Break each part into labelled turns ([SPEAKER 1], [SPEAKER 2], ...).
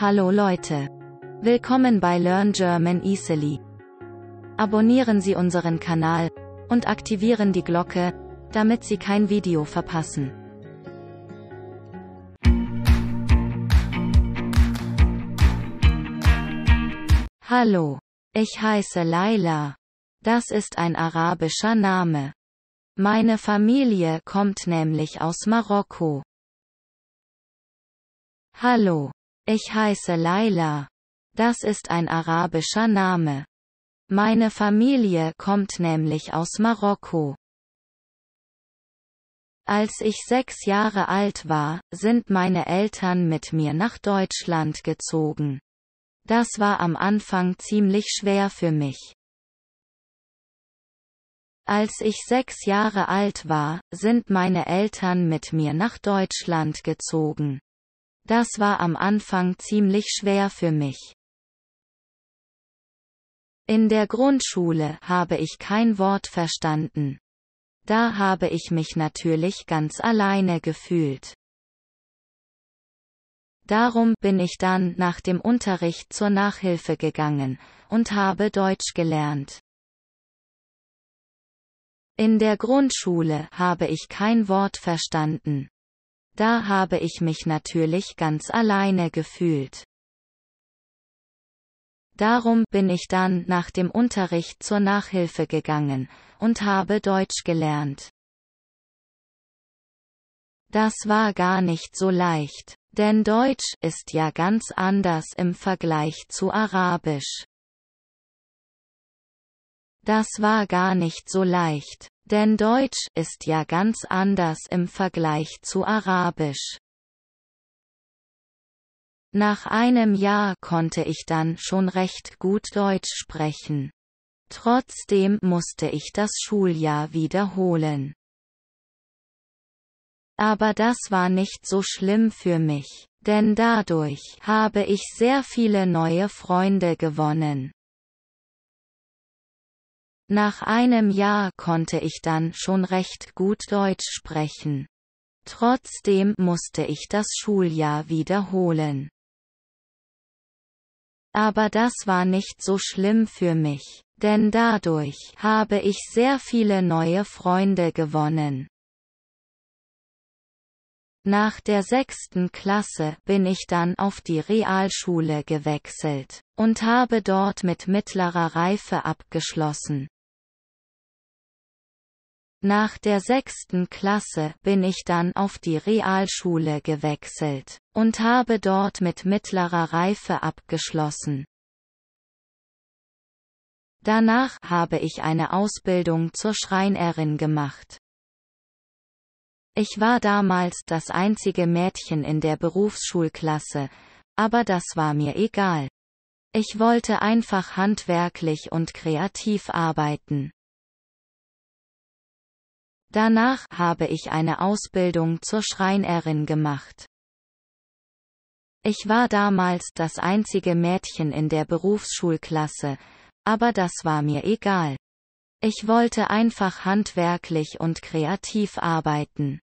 [SPEAKER 1] Hallo Leute. Willkommen bei Learn German Easily. Abonnieren Sie unseren Kanal und aktivieren die Glocke, damit Sie kein Video verpassen. Hallo. Ich heiße Laila. Das ist ein arabischer Name. Meine Familie kommt nämlich aus Marokko. Hallo. Ich heiße Laila. Das ist ein arabischer Name. Meine Familie kommt nämlich aus Marokko. Als ich sechs Jahre alt war, sind meine Eltern mit mir nach Deutschland gezogen. Das war am Anfang ziemlich schwer für mich. Als ich sechs Jahre alt war, sind meine Eltern mit mir nach Deutschland gezogen. Das war am Anfang ziemlich schwer für mich. In der Grundschule habe ich kein Wort verstanden. Da habe ich mich natürlich ganz alleine gefühlt. Darum bin ich dann nach dem Unterricht zur Nachhilfe gegangen und habe Deutsch gelernt. In der Grundschule habe ich kein Wort verstanden. Da habe ich mich natürlich ganz alleine gefühlt. Darum bin ich dann nach dem Unterricht zur Nachhilfe gegangen und habe Deutsch gelernt. Das war gar nicht so leicht, denn Deutsch ist ja ganz anders im Vergleich zu Arabisch. Das war gar nicht so leicht, denn Deutsch ist ja ganz anders im Vergleich zu Arabisch. Nach einem Jahr konnte ich dann schon recht gut Deutsch sprechen. Trotzdem musste ich das Schuljahr wiederholen. Aber das war nicht so schlimm für mich, denn dadurch habe ich sehr viele neue Freunde gewonnen. Nach einem Jahr konnte ich dann schon recht gut Deutsch sprechen. Trotzdem musste ich das Schuljahr wiederholen. Aber das war nicht so schlimm für mich, denn dadurch habe ich sehr viele neue Freunde gewonnen. Nach der sechsten Klasse bin ich dann auf die Realschule gewechselt und habe dort mit mittlerer Reife abgeschlossen. Nach der sechsten Klasse bin ich dann auf die Realschule gewechselt und habe dort mit mittlerer Reife abgeschlossen. Danach habe ich eine Ausbildung zur Schreinerin gemacht. Ich war damals das einzige Mädchen in der Berufsschulklasse, aber das war mir egal. Ich wollte einfach handwerklich und kreativ arbeiten. Danach habe ich eine Ausbildung zur Schreinerin gemacht. Ich war damals das einzige Mädchen in der Berufsschulklasse, aber das war mir egal. Ich wollte einfach handwerklich und kreativ arbeiten.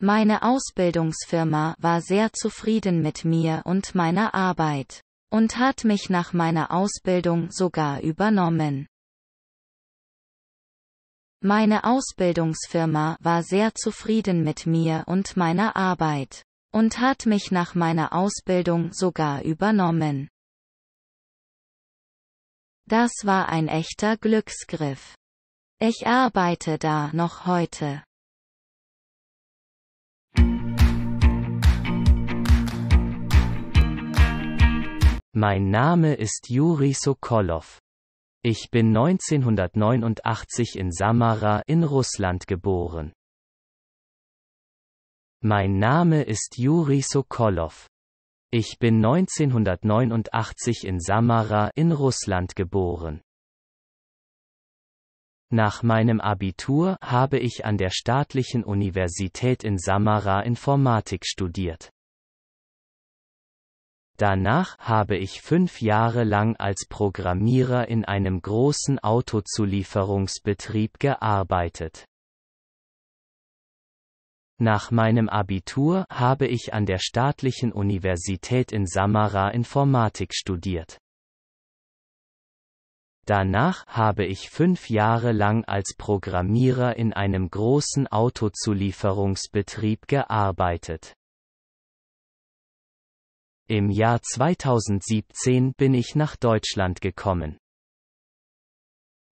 [SPEAKER 1] Meine Ausbildungsfirma war sehr zufrieden mit mir und meiner Arbeit und hat mich nach meiner Ausbildung sogar übernommen. Meine Ausbildungsfirma war sehr zufrieden mit mir und meiner Arbeit und hat mich nach meiner Ausbildung sogar übernommen. Das war ein echter Glücksgriff. Ich arbeite da noch heute.
[SPEAKER 2] Mein Name ist Juri Sokolov. Ich bin 1989 in Samara in Russland geboren. Mein Name ist Juri Sokolov. Ich bin 1989 in Samara in Russland geboren. Nach meinem Abitur habe ich an der Staatlichen Universität in Samara Informatik studiert. Danach habe ich fünf Jahre lang als Programmierer in einem großen Autozulieferungsbetrieb gearbeitet. Nach meinem Abitur habe ich an der staatlichen Universität in Samara Informatik studiert. Danach habe ich fünf Jahre lang als Programmierer in einem großen Autozulieferungsbetrieb gearbeitet. Im Jahr 2017 bin ich nach Deutschland gekommen.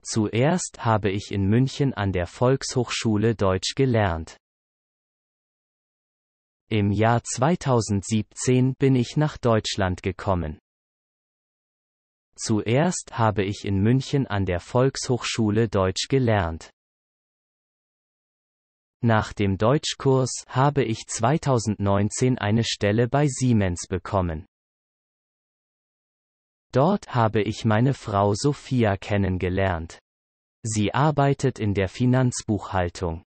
[SPEAKER 2] Zuerst habe ich in München an der Volkshochschule Deutsch gelernt. Im Jahr 2017 bin ich nach Deutschland gekommen. Zuerst habe ich in München an der Volkshochschule Deutsch gelernt. Nach dem Deutschkurs habe ich 2019 eine Stelle bei Siemens bekommen. Dort habe ich meine Frau Sophia kennengelernt. Sie arbeitet in der Finanzbuchhaltung.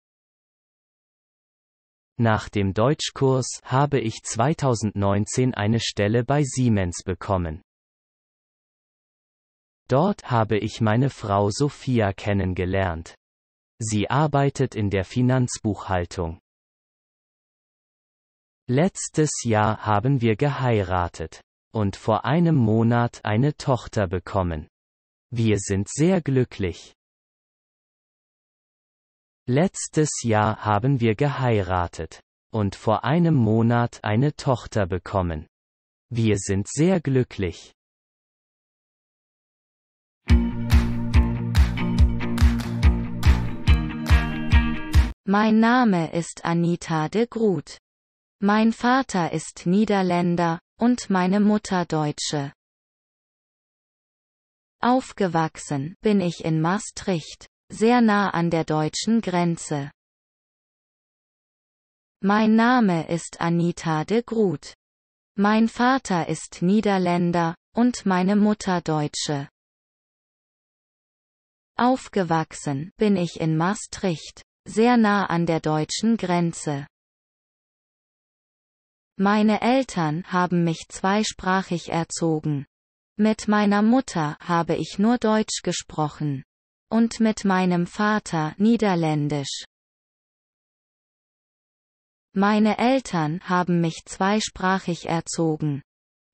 [SPEAKER 2] Nach dem Deutschkurs habe ich 2019 eine Stelle bei Siemens bekommen. Dort habe ich meine Frau Sophia kennengelernt. Sie arbeitet in der Finanzbuchhaltung. Letztes Jahr haben wir geheiratet und vor einem Monat eine Tochter bekommen. Wir sind sehr glücklich. Letztes Jahr haben wir geheiratet und vor einem Monat eine Tochter bekommen. Wir sind sehr glücklich.
[SPEAKER 1] Mein Name ist Anita de Groot. Mein Vater ist Niederländer und meine Mutter Deutsche. Aufgewachsen bin ich in Maastricht, sehr nah an der deutschen Grenze. Mein Name ist Anita de Groot. Mein Vater ist Niederländer und meine Mutter Deutsche. Aufgewachsen bin ich in Maastricht, sehr nah an der deutschen Grenze. Meine Eltern haben mich zweisprachig erzogen. Mit meiner Mutter habe ich nur Deutsch gesprochen. Und mit meinem Vater Niederländisch. Meine Eltern haben mich zweisprachig erzogen.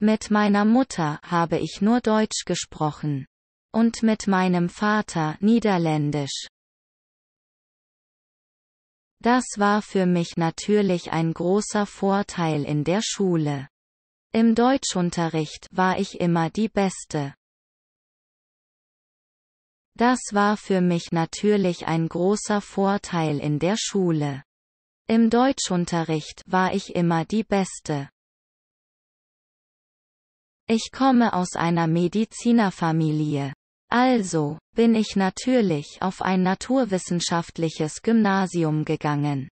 [SPEAKER 1] Mit meiner Mutter habe ich nur Deutsch gesprochen. Und mit meinem Vater Niederländisch. Das war für mich natürlich ein großer Vorteil in der Schule. Im Deutschunterricht war ich immer die Beste. Das war für mich natürlich ein großer Vorteil in der Schule. Im Deutschunterricht war ich immer die Beste. Ich komme aus einer Medizinerfamilie. Also, bin ich natürlich auf ein naturwissenschaftliches Gymnasium gegangen.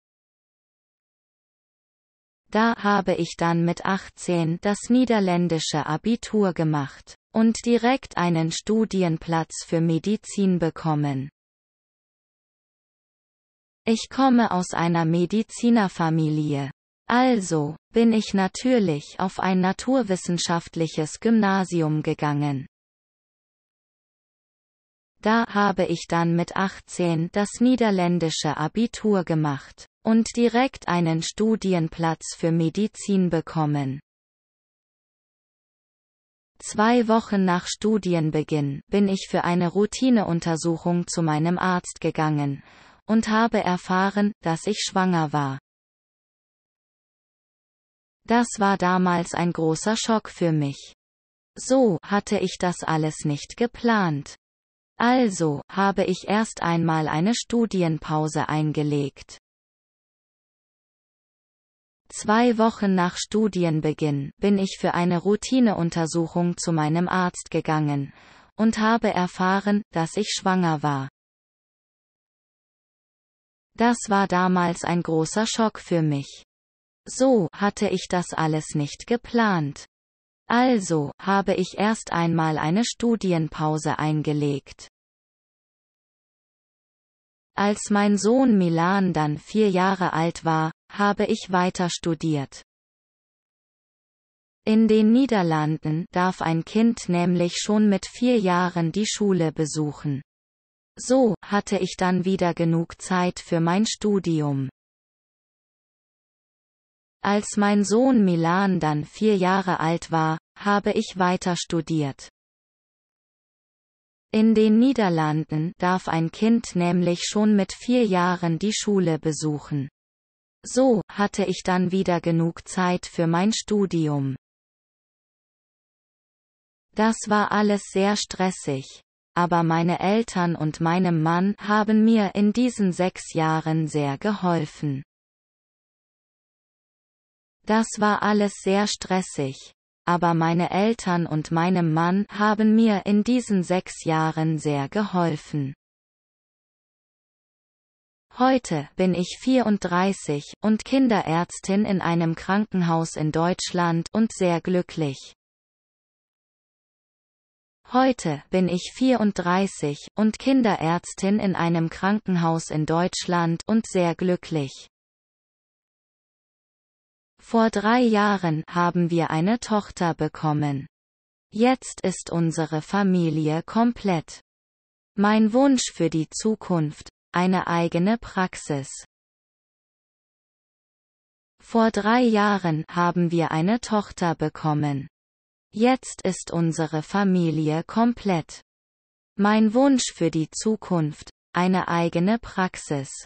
[SPEAKER 1] Da habe ich dann mit 18 das niederländische Abitur gemacht und direkt einen Studienplatz für Medizin bekommen. Ich komme aus einer Medizinerfamilie. Also, bin ich natürlich auf ein naturwissenschaftliches Gymnasium gegangen. Da habe ich dann mit 18 das niederländische Abitur gemacht und direkt einen Studienplatz für Medizin bekommen. Zwei Wochen nach Studienbeginn bin ich für eine Routineuntersuchung zu meinem Arzt gegangen und habe erfahren, dass ich schwanger war. Das war damals ein großer Schock für mich. So hatte ich das alles nicht geplant. Also, habe ich erst einmal eine Studienpause eingelegt. Zwei Wochen nach Studienbeginn bin ich für eine Routineuntersuchung zu meinem Arzt gegangen und habe erfahren, dass ich schwanger war. Das war damals ein großer Schock für mich. So hatte ich das alles nicht geplant. Also habe ich erst einmal eine Studienpause eingelegt. Als mein Sohn Milan dann vier Jahre alt war, habe ich weiter studiert. In den Niederlanden darf ein Kind nämlich schon mit vier Jahren die Schule besuchen. So hatte ich dann wieder genug Zeit für mein Studium. Als mein Sohn Milan dann vier Jahre alt war, habe ich weiter studiert. In den Niederlanden darf ein Kind nämlich schon mit vier Jahren die Schule besuchen. So hatte ich dann wieder genug Zeit für mein Studium. Das war alles sehr stressig. Aber meine Eltern und meinem Mann haben mir in diesen sechs Jahren sehr geholfen. Das war alles sehr stressig aber meine Eltern und meinem Mann haben mir in diesen sechs Jahren sehr geholfen. Heute bin ich 34 und Kinderärztin in einem Krankenhaus in Deutschland und sehr glücklich. Heute bin ich 34 und Kinderärztin in einem Krankenhaus in Deutschland und sehr glücklich. Vor drei Jahren haben wir eine Tochter bekommen. Jetzt ist unsere Familie komplett. Mein Wunsch für die Zukunft, eine eigene Praxis. Vor drei Jahren haben wir eine Tochter bekommen. Jetzt ist unsere Familie komplett. Mein Wunsch für die Zukunft, eine eigene Praxis.